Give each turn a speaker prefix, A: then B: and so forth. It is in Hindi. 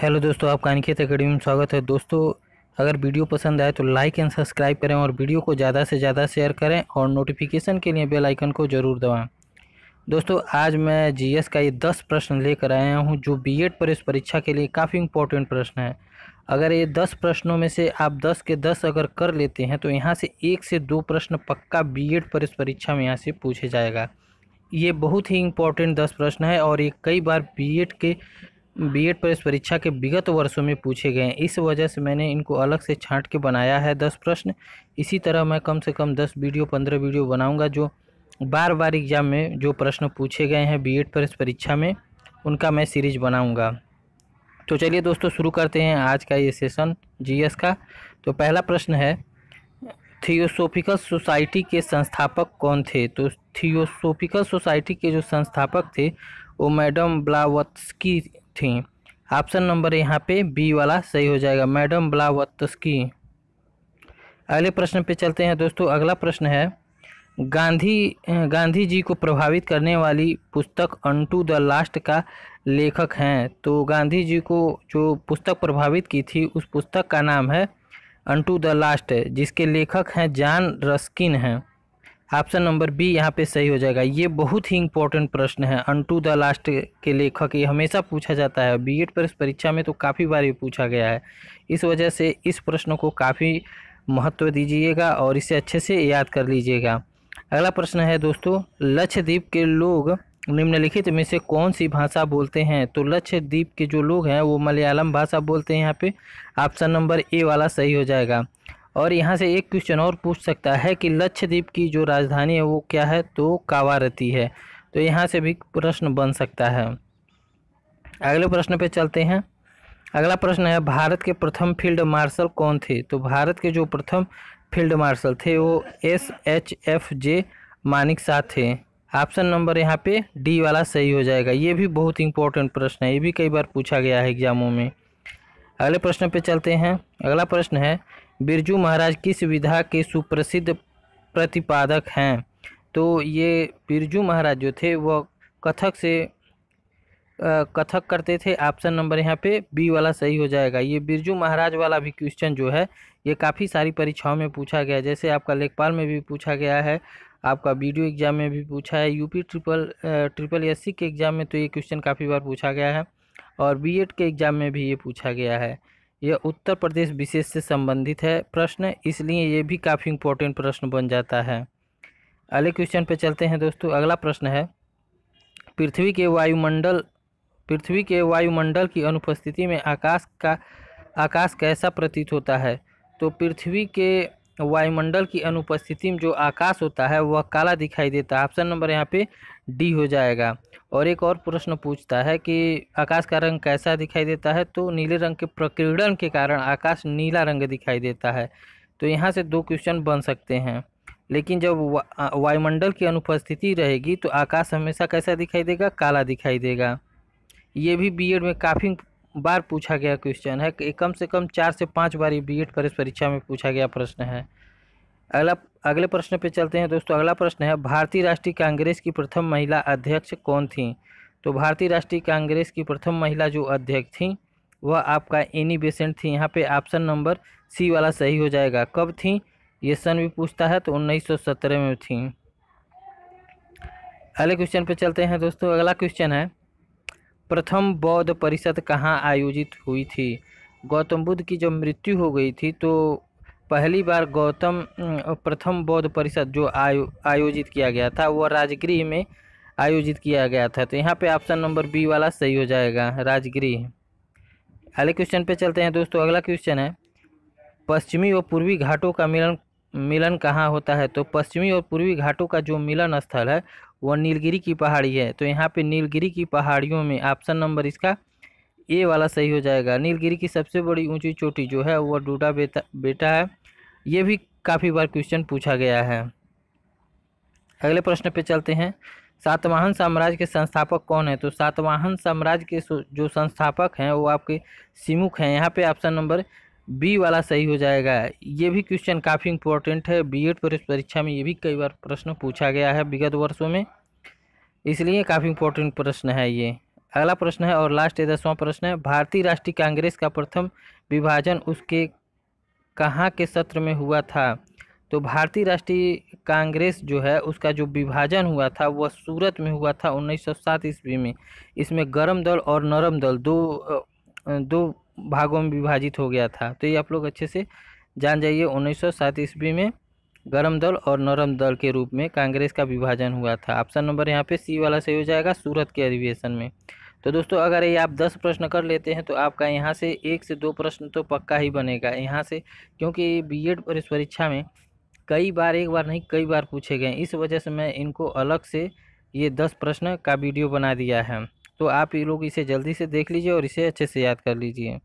A: हेलो दोस्तों आपका अनिकेत अकेडमी में स्वागत है दोस्तों अगर वीडियो पसंद आए तो लाइक एंड सब्सक्राइब करें और वीडियो को ज़्यादा से ज़्यादा शेयर करें और नोटिफिकेशन के लिए बेल आइकन को ज़रूर दबाएं दोस्तों आज मैं जीएस का ये दस प्रश्न लेकर आया हूँ जो बीएड पर इस परीक्षा के लिए काफ़ी इंपॉर्टेंट प्रश्न है अगर ये दस प्रश्नों में से आप दस के दस अगर कर लेते हैं तो यहाँ से एक से दो प्रश्न पक्का बी पर इस परीक्षा में यहाँ से पूछे जाएगा ये बहुत ही इम्पोर्टेंट दस प्रश्न है और ये कई बार बीएड के बीएड प्रवेश परीक्षा के विगत वर्षों में पूछे गए इस वजह से मैंने इनको अलग से छांट के बनाया है दस प्रश्न इसी तरह मैं कम से कम दस वीडियो पंद्रह वीडियो बनाऊंगा जो बार बार एग्जाम में जो प्रश्न पूछे गए हैं बीएड प्रवेश परीक्षा में उनका मैं सीरीज बनाऊँगा तो चलिए दोस्तों शुरू करते हैं आज का ये सेशन जी का तो पहला प्रश्न है थियोसोफिकल सोसाइटी के संस्थापक कौन थे तो थियोसोफिकल सोसाइटी के जो संस्थापक थे वो मैडम ब्लावत्स्की थी ऑप्शन नंबर यहाँ पे बी वाला सही हो जाएगा मैडम ब्लावत्स्की अगले प्रश्न पे चलते हैं दोस्तों अगला प्रश्न है गांधी गांधी जी को प्रभावित करने वाली पुस्तक अंटू द लास्ट का लेखक हैं तो गांधी जी को जो पुस्तक प्रभावित की थी उस पुस्तक का नाम है अंटू द लास्ट जिसके लेखक हैं जान रस्किन हैं ऑप्शन नंबर बी यहाँ पे सही हो जाएगा ये बहुत ही इंपॉर्टेंट प्रश्न है अनटू द लास्ट के लेखक ये हमेशा पूछा जाता है बी एड पर परीक्षा में तो काफ़ी बार ये पूछा गया है इस वजह से इस प्रश्न को काफ़ी महत्व दीजिएगा और इसे अच्छे से याद कर लीजिएगा अगला प्रश्न है दोस्तों लक्षद्वीप के लोग निम्नलिखित में से कौन सी भाषा बोलते हैं तो लक्षद्वीप के जो लोग हैं वो मलयालम भाषा बोलते हैं यहाँ पे ऑप्शन नंबर ए वाला सही हो जाएगा और यहाँ से एक क्वेश्चन और पूछ सकता है कि लक्षद्वीप की जो राजधानी है वो क्या है तो कावारती है तो यहाँ से भी प्रश्न बन सकता है अगले प्रश्न पे चलते हैं अगला प्रश्न है भारत के प्रथम फील्ड मार्शल कौन थे तो भारत के जो प्रथम फील्ड मार्शल थे वो S H F J Manekshaw थे ऑप्शन नंबर यहाँ पे डी वाला सही हो जाएगा ये भी बहुत इंपॉर्टेंट प्रश्न है ये भी कई बार पूछा गया है एग्जामों में अगले प्रश्न पे चलते हैं अगला प्रश्न है बिरजू महाराज किस विधा के सुप्रसिद्ध प्रतिपादक हैं तो ये बिरजू महाराज जो थे वह कथक से कथक करते थे ऑप्शन नंबर यहाँ पे बी वाला सही हो जाएगा ये बिरजू महाराज वाला भी क्वेश्चन जो है ये काफ़ी सारी परीक्षाओं में पूछा गया जैसे आपका लेखपाल में भी पूछा गया है आपका वीडियो एग्जाम में भी पूछा है यूपी ट्रिपल ट्रिपल एस के एग्ज़ाम में तो ये क्वेश्चन काफ़ी बार पूछा गया है और बीएड के एग्ज़ाम में भी ये पूछा गया है यह उत्तर प्रदेश विशेष से संबंधित है प्रश्न इसलिए ये भी काफ़ी इम्पोर्टेंट प्रश्न बन जाता है अगले क्वेश्चन पे चलते हैं दोस्तों अगला प्रश्न है पृथ्वी के वायुमंडल पृथ्वी के वायुमंडल की अनुपस्थिति में आकाश का आकाश कैसा प्रतीत होता है तो पृथ्वी के वायुमंडल की अनुपस्थिति में जो आकाश होता है वह काला दिखाई देता है ऑप्शन नंबर यहाँ पे डी हो जाएगा और एक और प्रश्न पूछता है कि आकाश का रंग कैसा दिखाई देता है तो नीले रंग के प्रकीर्णन के कारण आकाश नीला रंग दिखाई देता है तो यहाँ से दो क्वेश्चन बन सकते हैं लेकिन जब वायुमंडल की अनुपस्थिति रहेगी तो आकाश हमेशा कैसा दिखाई देगा काला दिखाई देगा ये भी बी में काफ़ी बार पूछा गया क्वेश्चन है कि कम से कम चार से पाँच बार ये बी प्रवेश परीक्षा में पूछा गया प्रश्न है अगला अगले प्रश्न पे चलते हैं दोस्तों अगला प्रश्न है भारतीय राष्ट्रीय कांग्रेस की प्रथम महिला अध्यक्ष कौन थी तो भारतीय राष्ट्रीय कांग्रेस की प्रथम महिला जो अध्यक्ष थी वह आपका एनी बेसेंट थी यहाँ पे ऑप्शन नंबर सी वाला सही हो जाएगा कब थी ये सन भी पूछता है तो 1917 में थी अगले क्वेश्चन पे चलते हैं दोस्तों अगला क्वेश्चन है प्रथम बौद्ध परिषद कहाँ आयोजित हुई थी गौतम बुद्ध की जब मृत्यु हो गई थी तो पहली बार गौतम प्रथम बौद्ध परिषद जो आयो आयोजित किया गया था वह राजगृह में आयोजित किया गया था तो यहाँ पे ऑप्शन नंबर बी वाला सही हो जाएगा राजगृह अगले क्वेश्चन पे चलते हैं दोस्तों अगला क्वेश्चन है पश्चिमी व पूर्वी घाटों का मिलन मिलन कहाँ होता है तो पश्चिमी और पूर्वी घाटों का जो मिलन स्थल है वह नीलगिरी की पहाड़ी है तो यहाँ पे नीलगिरी की पहाड़ियों में ऑप्शन नंबर इसका ए वाला सही हो जाएगा नीलगिरी की सबसे बड़ी ऊंची चोटी जो है वह डूडा बेटा बेटा है ये भी काफ़ी बार क्वेश्चन पूछा गया है अगले प्रश्न पे चलते हैं सातवाहन साम्राज्य के संस्थापक कौन है तो सातवाहन साम्राज्य के जो संस्थापक हैं वो आपके सिमुख हैं यहाँ पे ऑप्शन नंबर बी वाला सही हो जाएगा ये भी क्वेश्चन काफ़ी इंपॉर्टेंट है बी एड प्रवेश परीक्षा में ये भी कई बार प्रश्न पूछा गया है विगत वर्षों में इसलिए काफ़ी इंपॉर्टेंट प्रश्न है ये अगला प्रश्न है और लास्ट है दसवां प्रश्न है भारतीय राष्ट्रीय कांग्रेस का प्रथम विभाजन उसके कहाँ के सत्र में हुआ था तो भारतीय राष्ट्रीय कांग्रेस जो है उसका जो विभाजन हुआ था वह सूरत में हुआ था 1907 ईस्वी में इसमें गर्म दल और नरम दल दो दो भागों में विभाजित हो गया था तो ये आप लोग अच्छे से जान जाइए 1907 ईस्वी में गर्म दल और नरम दल के रूप में कांग्रेस का विभाजन हुआ था ऑप्शन नंबर यहाँ पे सी वाला सही हो जाएगा सूरत के अधिवेशन में तो दोस्तों अगर ये आप दस प्रश्न कर लेते हैं तो आपका यहाँ से एक से दो प्रश्न तो पक्का ही बनेगा यहाँ से क्योंकि बी एड परीक्षा में कई बार एक बार नहीं कई बार पूछे गए इस वजह से मैं इनको अलग से ये दस प्रश्न का वीडियो बना दिया है तो आप ये लोग इसे जल्दी से देख लीजिए और इसे अच्छे से याद कर लीजिए